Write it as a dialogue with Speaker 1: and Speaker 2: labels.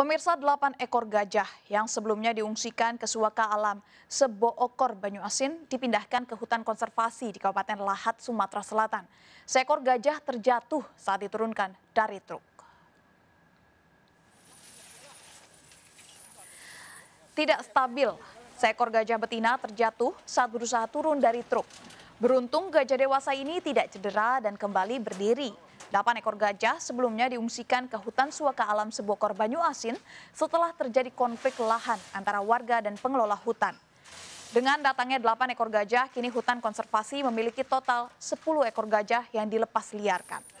Speaker 1: Pemirsa delapan ekor gajah yang sebelumnya diungsikan ke Suaka Alam, sebookor Okor Banyu Asin dipindahkan ke hutan konservasi di Kabupaten Lahat, Sumatera Selatan. Seekor gajah terjatuh saat diturunkan dari truk. Tidak stabil, seekor gajah betina terjatuh saat berusaha turun dari truk. Beruntung gajah dewasa ini tidak cedera dan kembali berdiri. Delapan ekor gajah sebelumnya diungsikan ke hutan suaka alam sebuah korban Asin setelah terjadi konflik lahan antara warga dan pengelola hutan. Dengan datangnya delapan ekor gajah, kini hutan konservasi memiliki total sepuluh ekor gajah yang dilepas liarkan.